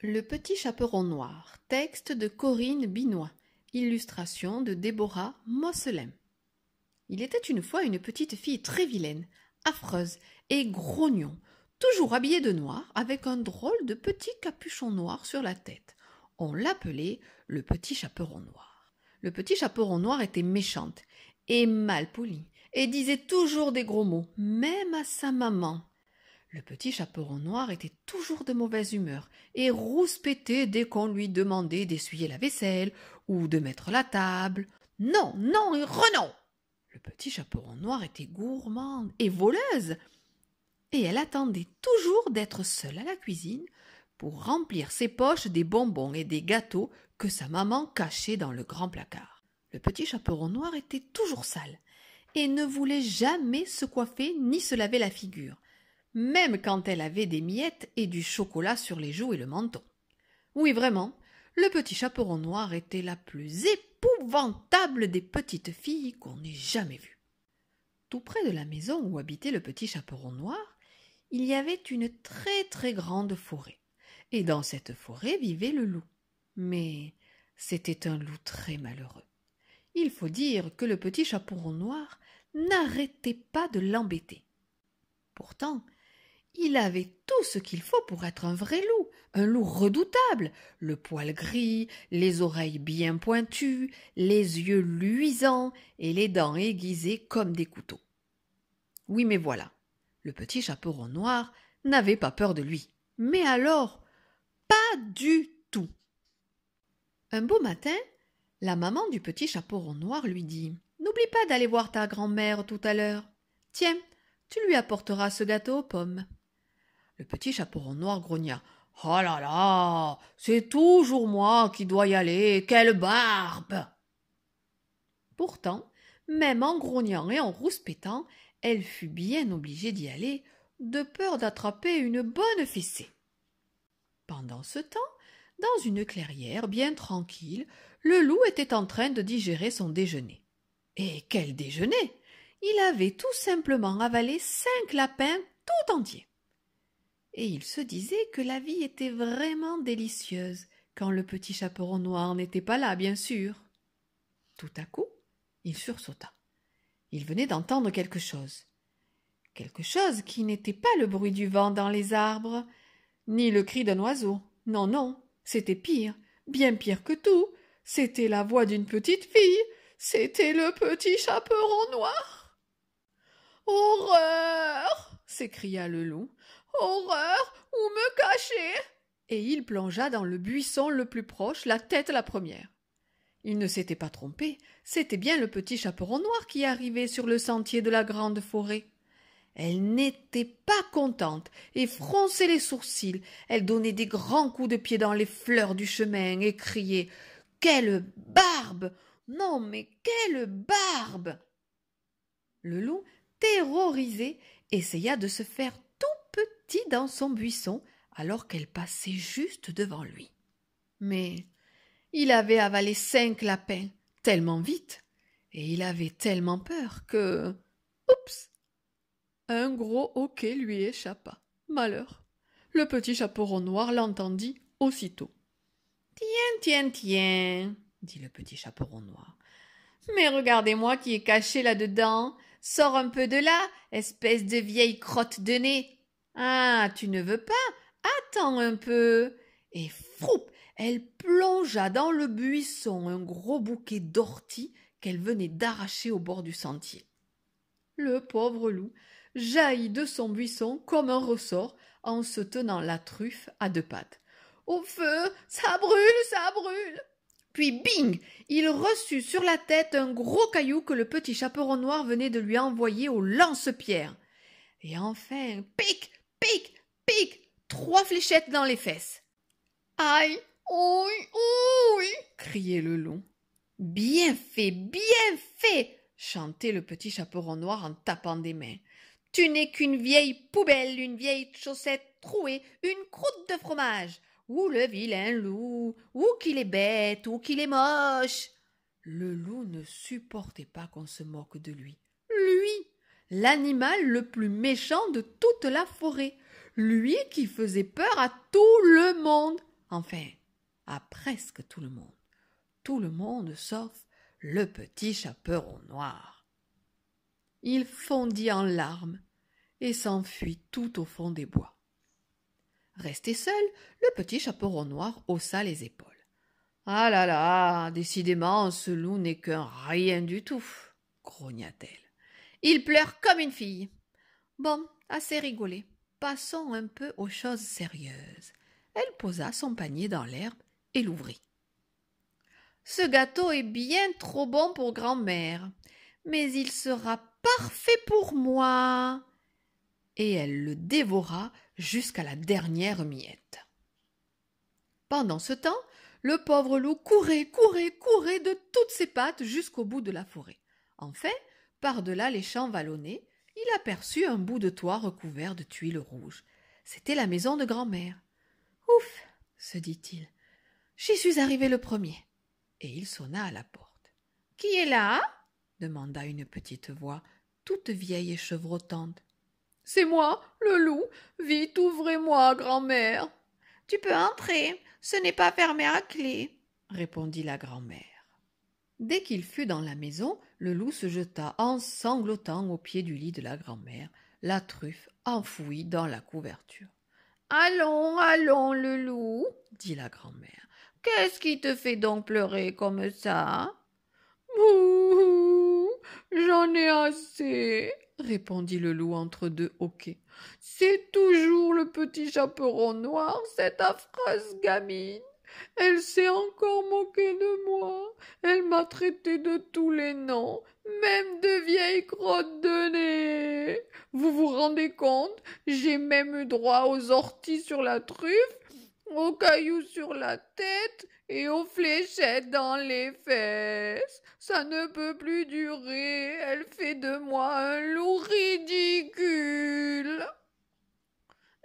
Le petit chaperon noir, texte de Corinne Binois, illustration de Déborah Mosselem. Il était une fois une petite fille très vilaine, affreuse et grognon, toujours habillée de noir, avec un drôle de petit capuchon noir sur la tête. On l'appelait le petit chaperon noir. Le petit chaperon noir était méchante et mal poli, et disait toujours des gros mots, même à sa maman. Le petit chaperon noir était toujours de mauvaise humeur et rouspétait dès qu'on lui demandait d'essuyer la vaisselle ou de mettre la table. Non, non et renon Le petit chaperon noir était gourmande et voleuse et elle attendait toujours d'être seule à la cuisine pour remplir ses poches des bonbons et des gâteaux que sa maman cachait dans le grand placard. Le petit chaperon noir était toujours sale et ne voulait jamais se coiffer ni se laver la figure même quand elle avait des miettes et du chocolat sur les joues et le menton. Oui, vraiment, le petit chaperon noir était la plus épouvantable des petites filles qu'on ait jamais vues. Tout près de la maison où habitait le petit chaperon noir, il y avait une très très grande forêt, et dans cette forêt vivait le loup. Mais c'était un loup très malheureux. Il faut dire que le petit chaperon noir n'arrêtait pas de l'embêter. Pourtant, il avait tout ce qu'il faut pour être un vrai loup, un loup redoutable, le poil gris, les oreilles bien pointues, les yeux luisants et les dents aiguisées comme des couteaux. Oui, mais voilà, le petit chaperon noir n'avait pas peur de lui. Mais alors, pas du tout. Un beau matin, la maman du petit chaperon noir lui dit N'oublie pas d'aller voir ta grand-mère tout à l'heure. Tiens, tu lui apporteras ce gâteau aux pommes. Le petit chapeau noir grogna. Oh là là, c'est toujours moi qui dois y aller, quelle barbe Pourtant, même en grognant et en rouspétant, elle fut bien obligée d'y aller, de peur d'attraper une bonne fessée. Pendant ce temps, dans une clairière bien tranquille, le loup était en train de digérer son déjeuner. Et quel déjeuner Il avait tout simplement avalé cinq lapins tout entiers et il se disait que la vie était vraiment délicieuse quand le petit chaperon noir n'était pas là, bien sûr. Tout à coup, il sursauta. Il venait d'entendre quelque chose. Quelque chose qui n'était pas le bruit du vent dans les arbres, ni le cri d'un oiseau. Non, non, c'était pire, bien pire que tout. C'était la voix d'une petite fille. C'était le petit chaperon noir. Horreur s'écria le loup. Horreur Où me cacher Et il plongea dans le buisson le plus proche, la tête la première. Il ne s'était pas trompé, c'était bien le petit chaperon noir qui arrivait sur le sentier de la grande forêt. Elle n'était pas contente et fronçait les sourcils. Elle donnait des grands coups de pied dans les fleurs du chemin et criait Quelle barbe Non, mais quelle barbe Le loup, terrorisé, essaya de se faire dans son buisson alors qu'elle passait juste devant lui. Mais il avait avalé cinq lapins tellement vite et il avait tellement peur que. Oups Un gros hoquet lui échappa. Malheur Le petit chaperon noir l'entendit aussitôt. Tiens, tiens, tiens dit le petit chaperon noir. Mais regardez-moi qui est caché là-dedans Sors un peu de là, espèce de vieille crotte de nez ah, tu ne veux pas Attends un peu. Et froupe, elle plongea dans le buisson un gros bouquet d'orties qu'elle venait d'arracher au bord du sentier. Le pauvre loup jaillit de son buisson comme un ressort en se tenant la truffe à deux pattes. Au feu, ça brûle, ça brûle. Puis bing, il reçut sur la tête un gros caillou que le petit chaperon noir venait de lui envoyer au lance-pierre. Et enfin, pic, pic, pic, trois fléchettes dans les fesses. Aïe, ouïe, ouïe, criait le loup. « Bien fait, bien fait, chantait le petit chaperon noir en tapant des mains. Tu n'es qu'une vieille poubelle, une vieille chaussette trouée, une croûte de fromage. Ou le vilain loup, ou qu'il est bête, ou qu'il est moche. Le loup ne supportait pas qu'on se moque de lui l'animal le plus méchant de toute la forêt, lui qui faisait peur à tout le monde, enfin, à presque tout le monde, tout le monde sauf le petit chaperon noir. Il fondit en larmes et s'enfuit tout au fond des bois. Resté seul, le petit chaperon noir haussa les épaules. Ah là là, décidément, ce loup n'est qu'un rien du tout, grogna-t-elle. Il pleure comme une fille. Bon, assez rigolé. Passons un peu aux choses sérieuses. Elle posa son panier dans l'herbe et l'ouvrit. Ce gâteau est bien trop bon pour grand-mère, mais il sera parfait pour moi. Et elle le dévora jusqu'à la dernière miette. Pendant ce temps, le pauvre loup courait, courait, courait de toutes ses pattes jusqu'au bout de la forêt. Enfin, par-delà les champs vallonnés, il aperçut un bout de toit recouvert de tuiles rouges. C'était la maison de grand-mère. Ouf se dit-il. J'y suis arrivé le premier. Et il sonna à la porte. Qui est là demanda une petite voix, toute vieille et chevrotante. C'est moi, le loup. Vite, ouvrez-moi, grand-mère. Tu peux entrer. Ce n'est pas fermé à clé, répondit la grand-mère. Dès qu'il fut dans la maison, le loup se jeta en sanglotant au pied du lit de la grand'mère, la truffe enfouie dans la couverture. Allons, allons, le loup, dit la grand'mère. Qu'est-ce qui te fait donc pleurer comme ça J'en ai assez, répondit le loup entre deux hoquets. C'est toujours le petit chaperon noir, cette affreuse gamine. Elle s'est encore moquée de moi. Elle m'a traité de tous les noms, même de vieilles crotte de nez. Vous vous rendez compte J'ai même eu droit aux orties sur la truffe, aux cailloux sur la tête et aux fléchettes dans les fesses. Ça ne peut plus durer. Elle fait de moi un loup ridicule.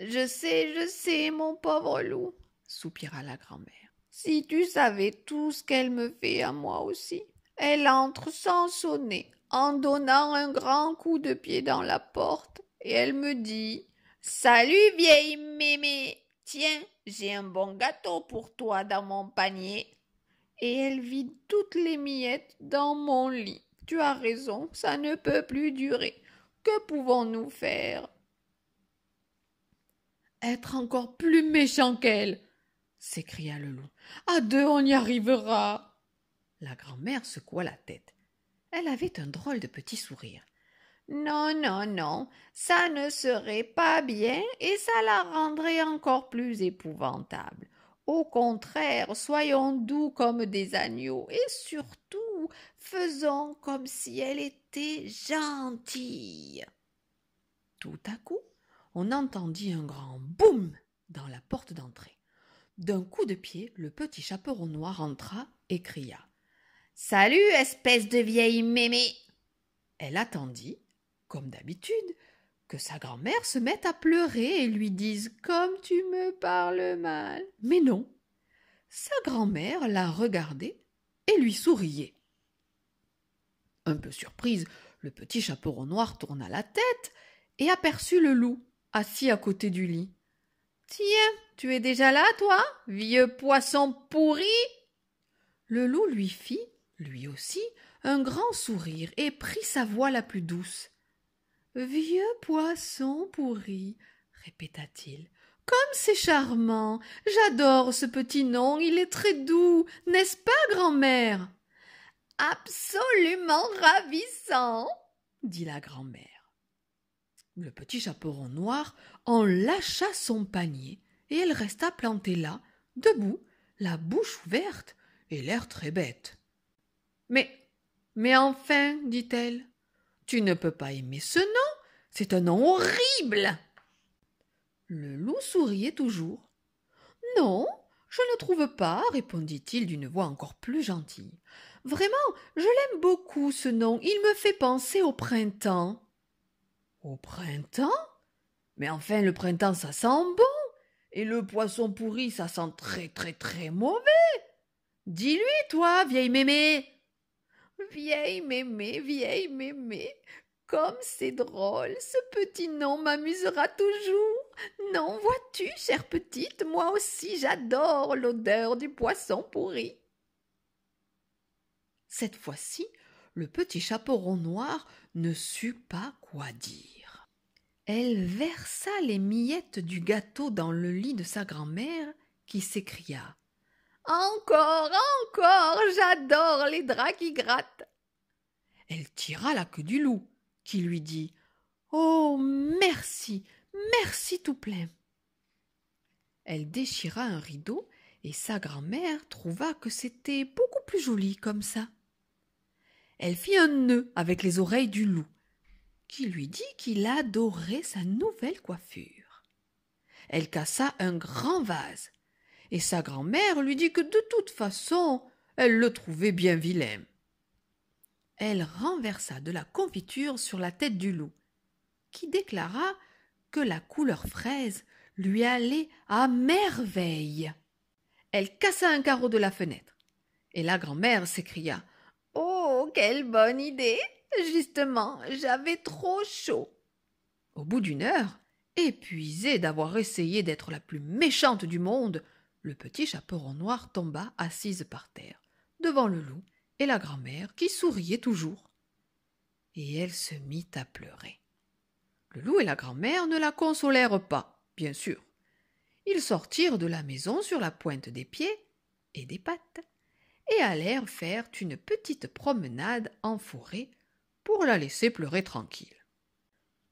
Je sais, je sais, mon pauvre loup soupira la grand-mère. Si tu savais tout ce qu'elle me fait à moi aussi. Elle entre sans sonner, en donnant un grand coup de pied dans la porte, et elle me dit Salut vieille mémé, tiens, j'ai un bon gâteau pour toi dans mon panier. Et elle vide toutes les miettes dans mon lit. Tu as raison, ça ne peut plus durer. Que pouvons-nous faire Être encore plus méchant qu'elle s'écria le loup. À deux, on y arrivera. La grand-mère secoua la tête. Elle avait un drôle de petit sourire. Non, non, non, ça ne serait pas bien et ça la rendrait encore plus épouvantable. Au contraire, soyons doux comme des agneaux et surtout faisons comme si elle était gentille. Tout à coup, on entendit un grand boum dans la porte d'entrée. D'un coup de pied, le petit chaperon noir entra et cria Salut, espèce de vieille mémé Elle attendit, comme d'habitude, que sa grand-mère se mette à pleurer et lui dise Comme tu me parles mal. Mais non. Sa grand-mère la regardait et lui souriait. Un peu surprise, le petit chaperon noir tourna la tête et aperçut le loup assis à côté du lit. Tiens, tu es déjà là, toi, vieux poisson pourri. Le loup lui fit, lui aussi, un grand sourire et prit sa voix la plus douce. Vieux poisson pourri, répéta-t-il. Comme c'est charmant. J'adore ce petit nom, il est très doux, n'est-ce pas, grand-mère Absolument ravissant, dit la grand-mère. Le petit chaperon noir en lâcha son panier, et elle resta plantée là, debout, la bouche ouverte et l'air très bête. Mais, mais enfin, dit-elle, tu ne peux pas aimer ce nom, c'est un nom horrible. Le loup souriait toujours. Non, je ne trouve pas, répondit-il d'une voix encore plus gentille. Vraiment, je l'aime beaucoup ce nom, il me fait penser au printemps. Au printemps Mais enfin, le printemps, ça sent bon Et le poisson pourri, ça sent très très très mauvais Dis-lui, toi, vieille mémé Vieille mémé, vieille mémé Comme c'est drôle, ce petit nom m'amusera toujours non, vois-tu, chère petite, moi aussi j'adore l'odeur du poisson pourri. Cette fois-ci, le petit chaperon noir ne sut pas quoi dire. Elle versa les miettes du gâteau dans le lit de sa grand-mère, qui s'écria Encore, encore, j'adore les draps qui grattent. Elle tira la queue du loup, qui lui dit Oh, merci, merci tout plein. Elle déchira un rideau et sa grand-mère trouva que c'était beaucoup plus joli comme ça. Elle fit un nœud avec les oreilles du loup qui lui dit qu'il adorait sa nouvelle coiffure. Elle cassa un grand vase, et sa grand-mère lui dit que de toute façon elle le trouvait bien vilain. Elle renversa de la confiture sur la tête du loup, qui déclara que la couleur fraise lui allait à merveille. Elle cassa un carreau de la fenêtre, et la grand-mère s'écria Oh, quelle bonne idée Justement, j'avais trop chaud. Au bout d'une heure, épuisé d'avoir essayé d'être la plus méchante du monde, le petit chaperon noir tomba assise par terre, devant le loup et la grand-mère qui souriait toujours. Et elle se mit à pleurer. Le loup et la grand-mère ne la consolèrent pas, bien sûr. Ils sortirent de la maison sur la pointe des pieds et des pattes et allèrent faire une petite promenade en forêt pour la laisser pleurer tranquille.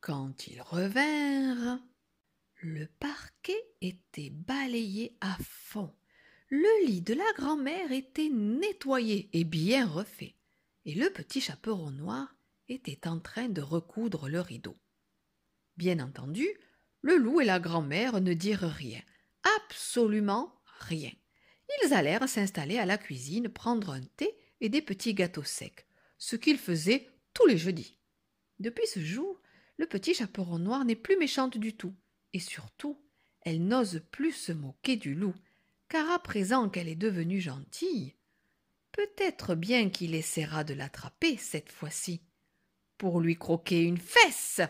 Quand ils revinrent, le parquet était balayé à fond. Le lit de la grand-mère était nettoyé et bien refait, et le petit chaperon noir était en train de recoudre le rideau. Bien entendu, le loup et la grand-mère ne dirent rien, absolument rien. Ils allèrent s'installer à la cuisine, prendre un thé et des petits gâteaux secs, ce qu'ils faisaient tous les jeudis. Depuis ce jour, le petit chaperon noir n'est plus méchante du tout, et surtout, elle n'ose plus se moquer du loup, car à présent qu'elle est devenue gentille, peut-être bien qu'il essaiera de l'attraper cette fois-ci, pour lui croquer une fesse.